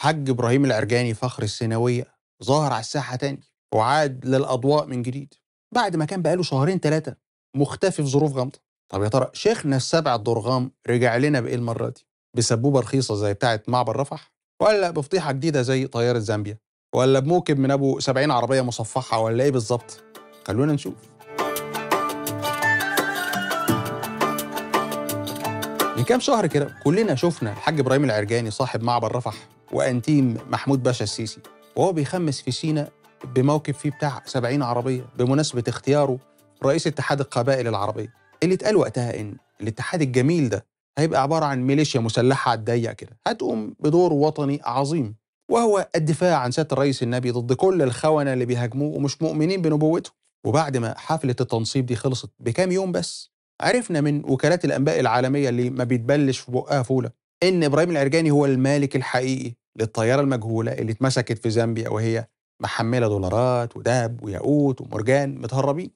حج ابراهيم العرجاني فخر السيناويه ظاهر على الساحه تاني وعاد للاضواء من جديد بعد ما كان بقاله شهرين ثلاثه مختفي في ظروف غامضه طب يا ترى شيخنا السبع الدرغام رجع لنا بايه المره دي بسبوبه رخيصه زي بتاعه معبر رفح ولا بفضيحه جديده زي طياره زامبيا ولا بموكب من ابو 70 عربيه مصفحه ولا ايه بالظبط خلونا نشوف من كام شهر كده كلنا شفنا الحاج ابراهيم العرجاني صاحب معبر رفح وانتيم محمود باشا السيسي وهو بيخمس في سينا بموكب فيه بتاع 70 عربيه بمناسبه اختياره رئيس اتحاد القبائل العربيه اللي اتقال وقتها ان الاتحاد الجميل ده هيبقى عباره عن ميليشيا مسلحه على الضيق كده هتقوم بدور وطني عظيم وهو الدفاع عن سياده الرئيس النبي ضد كل الخونه اللي بيهاجموه ومش مؤمنين بنبوته وبعد ما حفله التنصيب دي خلصت بكام يوم بس عرفنا من وكالات الانباء العالميه اللي ما بيتبلش في بقها فوله ان ابراهيم العرجاني هو المالك الحقيقي للطيارة المجهولة اللي اتمسكت في زامبيا وهي محملة دولارات ودهب وياقوت ومرجان متهربين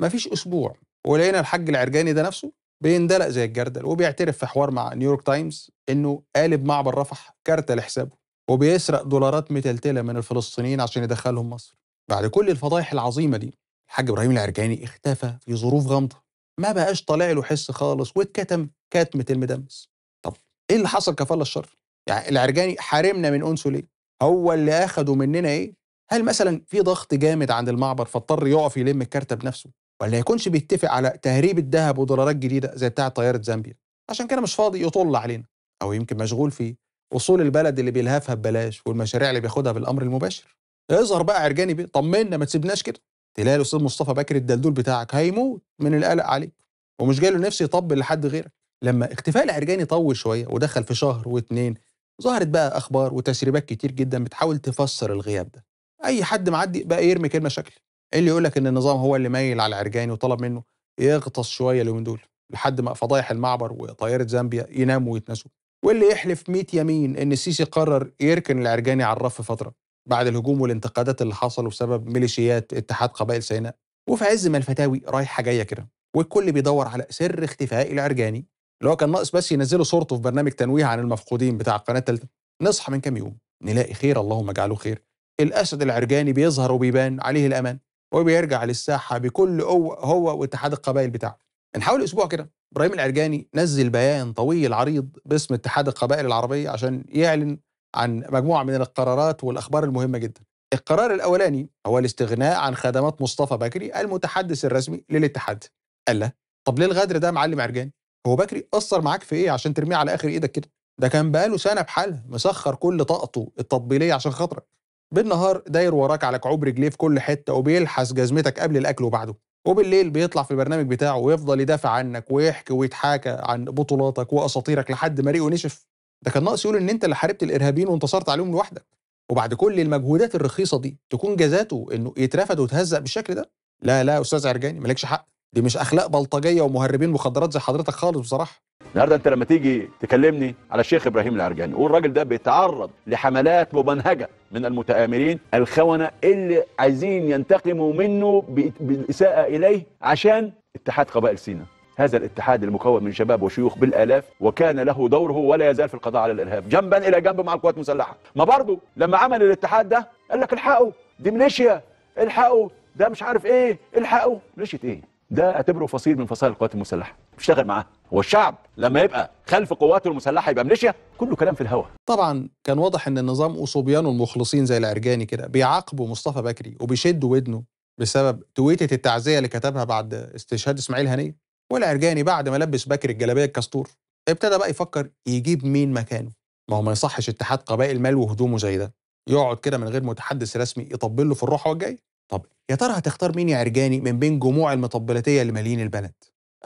مفيش أسبوع ولقينا الحاج العرجاني ده نفسه بيندلق زي الجردل وبيعترف في حوار مع نيويورك تايمز إنه قالب معبر رفح كارتة لحسابه وبيسرق دولارات متلتلة من الفلسطينيين عشان يدخلهم مصر بعد كل الفضايح العظيمة دي الحاج إبراهيم العرجاني اختفى في ظروف غامضة ما بقاش طالع له حس خالص واتكتم كتمة المدمس طب إيه اللي حصل كفالة الشر؟ يعني العرجاني حارمنا من انسو ليه؟ هو اللي اخده مننا ايه؟ هل مثلا في ضغط جامد عند المعبر فاضطر يقف يلم الكارته بنفسه؟ ولا يكونش بيتفق على تهريب الذهب ودولارات جديده زي بتاعه طياره زامبيا؟ عشان كده مش فاضي يطل علينا او يمكن مشغول في اصول البلد اللي بيلهفها ببلاش والمشاريع اللي بياخدها بالامر المباشر. اظهر بقى عرجاني بيه طمنا ما تسيبناش كده. تلاقي الاستاذ مصطفى باكر الدلدول بتاعك هيموت من القلق عليك ومش جاي له نفسه يطبل لحد غيرك. لما اختفاء العرجاني طول شويه ودخل في شهر واثنين ظهرت بقى اخبار وتسريبات كتير جدا بتحاول تفسر الغياب ده اي حد معدي بقى يرمي كلمه شكل إيه اللي يقول لك ان النظام هو اللي ميل على العرجاني وطلب منه يغطس شويه اليومين دول لحد ما فضايح المعبر وطياره زامبيا يناموا ويتنسوا واللي يحلف 100 يمين ان السيسي قرر يركن العرجاني على الرف فتره بعد الهجوم والانتقادات اللي حصلوا بسبب ميليشيات اتحاد قبائل سيناء وفي عز ما الفتاوي رايحه جايه كده والكل بيدور على سر اختفاء العرجاني اللي هو كان ناقص بس ينزلوا صورته في برنامج تنويه عن المفقودين بتاع القناه الثالثه نصحى من كام يوم نلاقي خير اللهم اجعله خير الاسد العرجاني بيظهر وبيبان عليه الامان وبيرجع للساحه بكل قوه هو واتحاد القبائل بتاعه نحاول اسبوع كده ابراهيم العرجاني نزل بيان طويل عريض باسم اتحاد القبائل العربيه عشان يعلن عن مجموعه من القرارات والاخبار المهمه جدا القرار الاولاني هو الاستغناء عن خدمات مصطفى بكري المتحدث الرسمي للاتحاد قال له طب ليه الغدر ده يا معلم عرجاني هو بكري اثر معاك في ايه عشان ترميه على اخر ايدك كده ده كان بقاله سنه بحالها مسخر كل طاقته التطبيليه عشان خاطرك بالنهار داير وراك على كعوب رجليه في كل حته وبيلحس جزمتك قبل الاكل وبعده وبالليل بيطلع في البرنامج بتاعه ويفضل يدافع عنك ويحكي ويتحاكى عن بطولاتك واساطيرك لحد ما ريقه نشف ده كان ناقص يقول ان انت اللي حاربت الارهابيين وانتصرت عليهم لوحدك وبعد كل المجهودات الرخيصه دي تكون جزاته انه يترفد ويتهزق بالشكل ده لا لا استاذ عرجاني مالكش حق دي مش اخلاق بلطجيه ومهربين مخدرات زي حضرتك خالص بصراحه النهارده انت لما تيجي تكلمني على الشيخ ابراهيم العرجاني قول الراجل ده بيتعرض لحملات مبنهجه من المتآمرين الخونه اللي عايزين ينتقموا منه بالاساءه اليه عشان اتحاد قبائل سينا هذا الاتحاد المكون من شباب وشيوخ بالالاف وكان له دوره ولا يزال في القضاء على الارهاب جنبا الى جنب مع القوات المسلحه ما برضه لما عمل الاتحاد ده قال لك الحقوا دي ميليشيا الحقوا ده مش عارف ايه الحقوا ميليشيا ايه ده اعتبره فصيل من فصائل القوات المسلحه اشتغل معاه هو الشعب لما يبقى خلف قواته المسلحه يبقى ميليشيا كله كلام في الهوا طبعا كان واضح ان النظام وصبيانه المخلصين زي العرجاني كده بيعاقبوا مصطفى بكري وبيشدوا ودنه بسبب تويته التعزيه اللي كتبها بعد استشهاد اسماعيل هنيه والعرجاني بعد ما لبس بكري الجلابيه الكاستور ابتدى بقى يفكر يجيب مين مكانه ما هو ما يصحش اتحاد قبائل مال وهدومه زي ده يقعد كده من غير متحدث رسمي يطبل له في الروحه والجاي طب يا ترى هتختار مين يا عرجاني من بين جموع المطبلاتيه اللي مالين البلد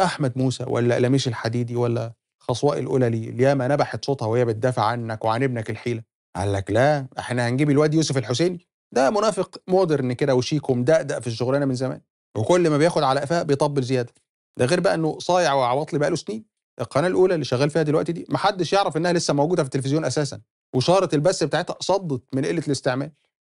احمد موسى ولا لميش الحديدي ولا خصواء القللي ياما نبحت صوتها وهي بتدافع عنك وعن ابنك الحيله قال لك لا احنا هنجيب الواد يوسف الحسيني ده منافق مودرن كده وشيك ومدقدق في الشغلانه من زمان وكل ما بياخد على قفاه بيطبل زياده ده غير بقى انه صايع وعواطلي بقاله سنين القناه الاولى اللي شغال فيها دلوقتي دي محدش يعرف انها لسه موجوده في التلفزيون اساسا وشاره البث بتاعتها صدت من قله الاستعمال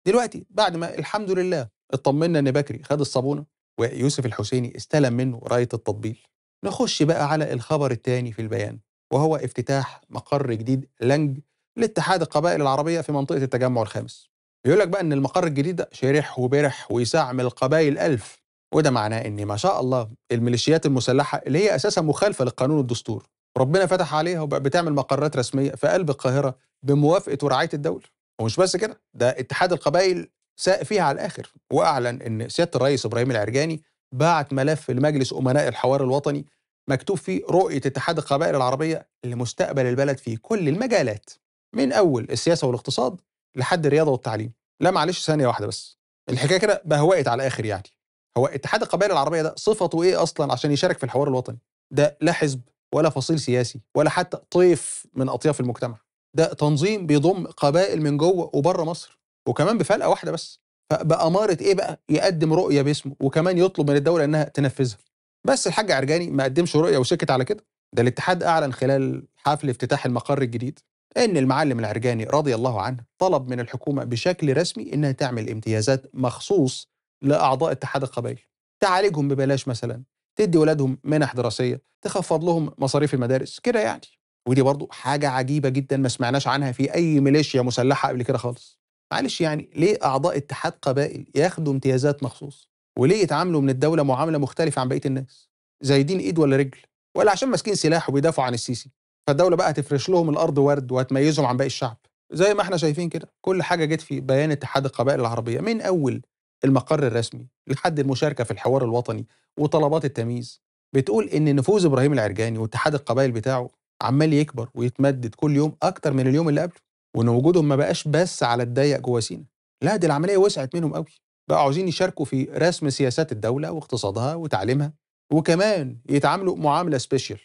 دلوقتي بعد ما الحمد لله اطمنا ان بكري خد الصابونه ويوسف الحسيني استلم منه رايه التطبيل نخش بقى على الخبر الثاني في البيان وهو افتتاح مقر جديد لنج لاتحاد القبائل العربيه في منطقه التجمع الخامس بيقول لك بقى ان المقر الجديد ده شرح وبرح من القبائل ألف وده معناه ان ما شاء الله الميليشيات المسلحه اللي هي اساسا مخالفه للقانون والدستور ربنا فتح عليها وبقى بتعمل مقرات رسميه في قلب القاهره بموافقه ورعايه الدوله ومش بس كده ده اتحاد القبائل ساء فيها على الاخر واعلن ان سياده الرئيس ابراهيم العرجاني بعت ملف لمجلس امناء الحوار الوطني مكتوب فيه رؤيه اتحاد القبائل العربيه لمستقبل البلد في كل المجالات من اول السياسه والاقتصاد لحد الرياضه والتعليم لا معلش ثانيه واحده بس الحكايه كده بهوقت على الاخر يعني هو اتحاد القبائل العربيه ده صفته ايه اصلا عشان يشارك في الحوار الوطني ده لا حزب ولا فصيل سياسي ولا حتى طيف من اطياف المجتمع ده تنظيم بيضم قبائل من جوه وبره مصر وكمان بفلقه واحده بس فبأمارة ايه بقى يقدم رؤيه باسمه وكمان يطلب من الدوله انها تنفذها بس الحاج عرجاني ما قدمش رؤيه وسكت على كده ده الاتحاد اعلن خلال حفل افتتاح المقر الجديد ان المعلم العرجاني رضي الله عنه طلب من الحكومه بشكل رسمي انها تعمل امتيازات مخصوص لاعضاء اتحاد القبائل تعالجهم ببلاش مثلا تدي ولادهم منح دراسيه تخفض لهم مصاريف المدارس كده يعني ودي برضو حاجه عجيبه جدا ما سمعناش عنها في اي ميليشيا مسلحه قبل كده خالص معلش يعني ليه اعضاء اتحاد قبائل ياخدوا امتيازات مخصوص وليه يتعاملوا من الدوله معامله مختلفه عن بقيه الناس زايدين ايد ولا رجل ولا عشان ماسكين سلاح وبيدافعوا عن السيسي فالدوله بقى هتفرش لهم الارض ورد وهتميزهم عن باقي الشعب زي ما احنا شايفين كده كل حاجه جت في بيان اتحاد القبائل العربيه من اول المقر الرسمي لحد المشاركه في الحوار الوطني وطلبات التمييز بتقول ان نفوذ ابراهيم العرجاني واتحاد القبائل بتاعه عمال يكبر ويتمدد كل يوم اكتر من اليوم اللي قبله وان وجودهم ما بقاش بس على الضيق جوه سينا لا دي العمليه وسعت منهم قوي بقوا عاوزين يشاركوا في رسم سياسات الدوله واقتصادها وتعليمها وكمان يتعاملوا معامله سبيشال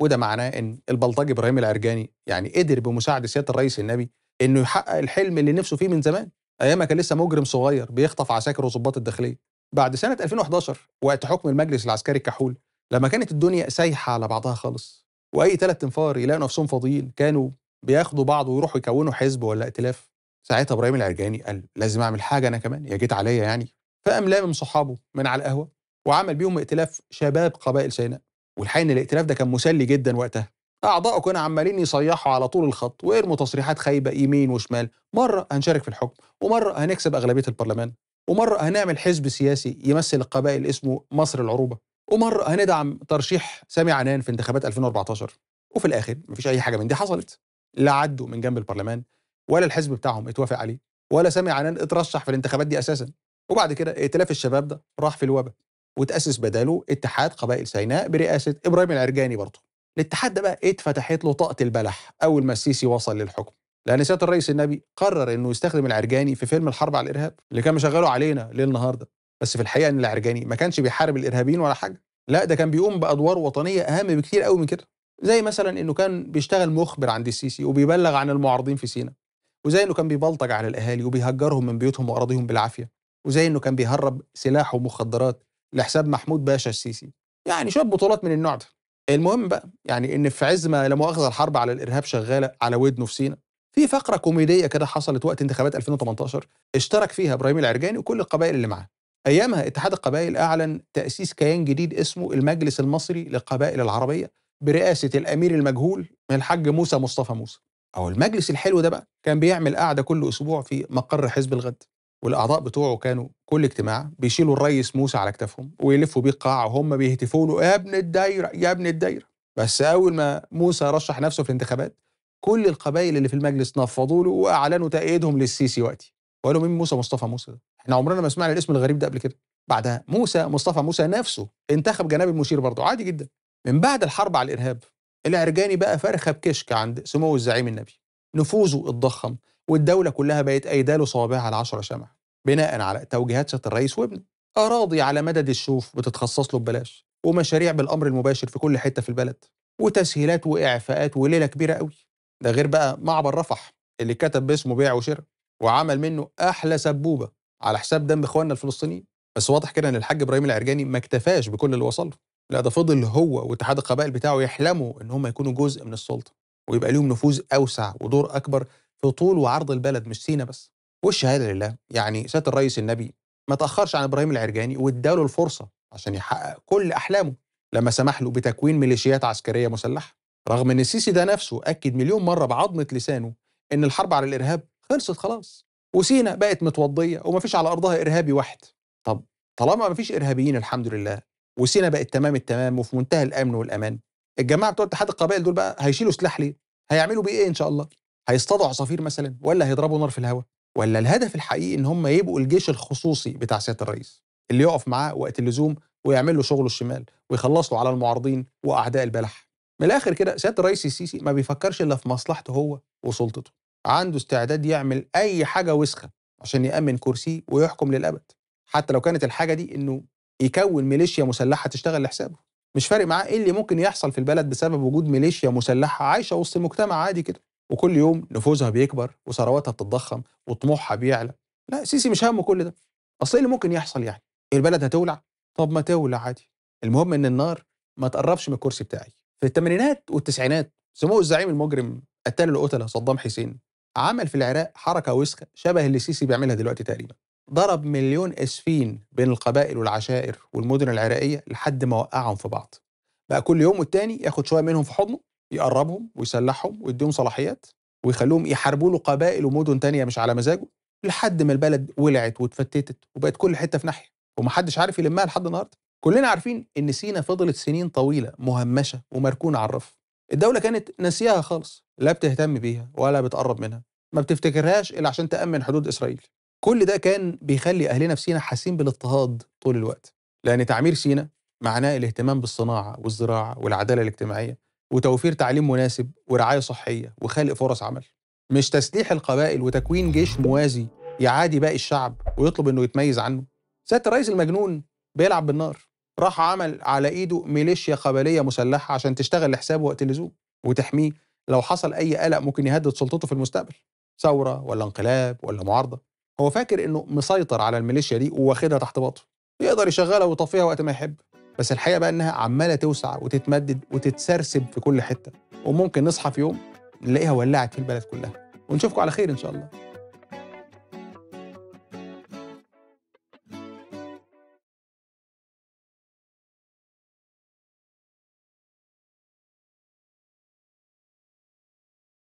وده معناه ان البلطجي ابراهيم العرجاني يعني قدر بمساعده سياده الرئيس النبي انه يحقق الحلم اللي نفسه فيه من زمان ايام كان لسه مجرم صغير بيخطف عساكر وظباط الداخليه بعد سنه 2011 وقت حكم المجلس العسكري الكحول لما كانت الدنيا سايحه على بعضها خالص واي ثلاث انفار يلاقوا نفسهم فاضيين كانوا بياخدوا بعض ويروحوا يكونوا حزب ولا ائتلاف ساعتها ابراهيم العرجاني قال لازم اعمل حاجه انا كمان يا جيت عليا يعني فقام لامم صحابه من على القهوه وعمل بيهم ائتلاف شباب قبائل سيناء والحقيقه ان الائتلاف ده كان مسلي جدا وقتها اعضائه كانوا عمالين يصيحوا على طول الخط ويرموا تصريحات خايبه يمين وشمال مره هنشارك في الحكم ومره هنكسب اغلبيه البرلمان ومره هنعمل حزب سياسي يمثل القبائل اسمه مصر العروبه ومره هندعم ترشيح سامي عنان في انتخابات 2014 وفي الاخر مفيش اي حاجه من دي حصلت لا عدوا من جنب البرلمان ولا الحزب بتاعهم اتوافق عليه ولا سامي عنان اترشح في الانتخابات دي اساسا وبعد كده ائتلاف الشباب ده راح في الوباء وتاسس بداله اتحاد قبائل سيناء برئاسه ابراهيم العرجاني برضه الاتحاد ده بقى اتفتحت له طاقه البلح اول ما السيسي وصل للحكم لان سياده الرئيس النبي قرر انه يستخدم العرجاني في فيلم الحرب على الارهاب اللي كان مشغله علينا ليل نهار ده بس في الحقيقه ان العرجاني ما كانش بيحارب الارهابيين ولا حاجه لا ده كان بيقوم بادوار وطنيه اهم بكتير قوي من كده زي مثلا انه كان بيشتغل مخبر عند السيسي وبيبلغ عن المعارضين في سينا وزي انه كان بيبلطج على الاهالي وبيهجرهم من بيوتهم واراضيهم بالعافيه وزي انه كان بيهرب سلاح ومخدرات لحساب محمود باشا السيسي يعني شويه بطولات من النوع ده المهم بقى يعني ان في عز ما لا مؤاخذه الحرب على الارهاب شغاله على ودنه في سينا في فقره كوميديه كده حصلت وقت انتخابات 2018 اشترك فيها ابراهيم العرجاني وكل القبائل اللي معاه ايامها اتحاد القبائل اعلن تاسيس كيان جديد اسمه المجلس المصري للقبائل العربيه برئاسه الامير المجهول من الحاج موسى مصطفى موسى او المجلس الحلو ده بقى كان بيعمل قعده كل اسبوع في مقر حزب الغد والاعضاء بتوعه كانوا كل اجتماع بيشيلوا الريس موسى على كتافهم ويلفوا بيه القاعه وهم بيهتفوا له يا ابن الدايره يا ابن الدايره بس اول ما موسى رشح نفسه في الانتخابات كل القبائل اللي في المجلس نفضوا له واعلنوا تأييدهم للسيسي وقتي وقالوا مين موسى مصطفى موسى ده احنا عمرنا ما سمعنا الاسم الغريب ده قبل كده بعدها موسى مصطفى موسى نفسه انتخب جناب المشير برضه عادي جدا من بعد الحرب على الإرهاب العرجاني بقى فرخة بكشك عند سمو الزعيم النبي نفوذه اتضخم والدولة كلها بقت أيداله صوابعها على عشرة شمع بناء على توجيهات سياده الرئيس وابنه أراضي على مدد الشوف بتتخصص له ببلاش ومشاريع بالأمر المباشر في كل حتة في البلد وتسهيلات وإعفاءات وليلة كبيرة قوي ده غير بقى معبر رفح اللي كتب باسمه بيع وشراء وعمل منه أحلى سبوبة على حساب دم إخواننا الفلسطينيين بس واضح كده إن الحاج إبراهيم العرجاني ما اكتفاش بكل اللي وصله لا ده فضل هو واتحاد القبائل بتاعه يحلموا ان هم يكونوا جزء من السلطه ويبقى لهم نفوذ اوسع ودور اكبر في طول وعرض البلد مش سينا بس والشهاده لله يعني سياده الرئيس النبي ما تاخرش عن ابراهيم العرجاني واداله الفرصه عشان يحقق كل احلامه لما سمح له بتكوين ميليشيات عسكريه مسلحه رغم ان السيسي ده نفسه اكد مليون مره بعظمه لسانه ان الحرب على الارهاب خلصت خلاص وسينا بقت متوضيه ومفيش على ارضها ارهابي واحد طب طالما مفيش ارهابيين الحمد لله وسينا بقت تمام التمام وفي منتهى الامن والامان الجماعه بتوع اتحاد القبائل دول بقى هيشيلوا سلاح ليه هيعملوا بيه ايه ان شاء الله هيصطادوا عصافير مثلا ولا هيضربوا نار في الهواء ولا الهدف الحقيقي ان هم يبقوا الجيش الخصوصي بتاع سياده الرئيس اللي يقف معاه وقت اللزوم ويعمل له شغله الشمال ويخلص له على المعارضين واعداء البلح من الاخر كده سياده الرئيس السيسي ما بيفكرش الا في مصلحته هو وسلطته عنده استعداد يعمل اي حاجه وسخه عشان يامن كرسيه ويحكم للابد حتى لو كانت الحاجه دي انه يكون ميليشيا مسلحه تشتغل لحسابه مش فارق معاه ايه اللي ممكن يحصل في البلد بسبب وجود ميليشيا مسلحه عايشه وسط المجتمع عادي كده وكل يوم نفوذها بيكبر وثرواتها بتتضخم وطموحها بيعلى لا سيسي مش همه كل ده اصل ايه اللي ممكن يحصل يعني البلد هتولع طب ما تولع عادي المهم ان النار ما تقربش من الكرسي بتاعي في الثمانينات والتسعينات سمو الزعيم المجرم قتال القتله صدام حسين عمل في العراق حركه وسخه شبه اللي سيسي بيعملها دلوقتي تقريبا ضرب مليون اسفين بين القبائل والعشائر والمدن العراقيه لحد ما وقعهم في بعض بقى كل يوم والتاني ياخد شويه منهم في حضنه يقربهم ويسلحهم ويديهم صلاحيات ويخلوهم يحاربوا له قبائل ومدن تانية مش على مزاجه لحد ما البلد ولعت واتفتتت وبقت كل حته في ناحيه ومحدش عارف يلمها لحد النهارده كلنا عارفين ان سينا فضلت سنين طويله مهمشه ومركونه على الرف الدوله كانت ناسياها خالص لا بتهتم بيها ولا بتقرب منها ما بتفتكرهاش الا عشان تامن حدود اسرائيل كل ده كان بيخلي اهلنا في سينا حاسين بالاضطهاد طول الوقت لان تعمير سينا معناه الاهتمام بالصناعه والزراعه والعداله الاجتماعيه وتوفير تعليم مناسب ورعايه صحيه وخلق فرص عمل مش تسليح القبائل وتكوين جيش موازي يعادي باقي الشعب ويطلب انه يتميز عنه سياده الرئيس المجنون بيلعب بالنار راح عمل على ايده ميليشيا قبليه مسلحه عشان تشتغل لحسابه وقت اللزوم وتحميه لو حصل اي قلق ممكن يهدد سلطته في المستقبل ثوره ولا انقلاب ولا معارضه هو فاكر انه مسيطر على الميليشيا دي وواخدها تحت باطه يقدر يشغلها ويطفيها وقت ما يحب بس الحقيقه بقى انها عماله توسع وتتمدد وتتسرسب في كل حته وممكن نصحى في يوم نلاقيها ولعت في البلد كلها ونشوفكم على خير ان شاء الله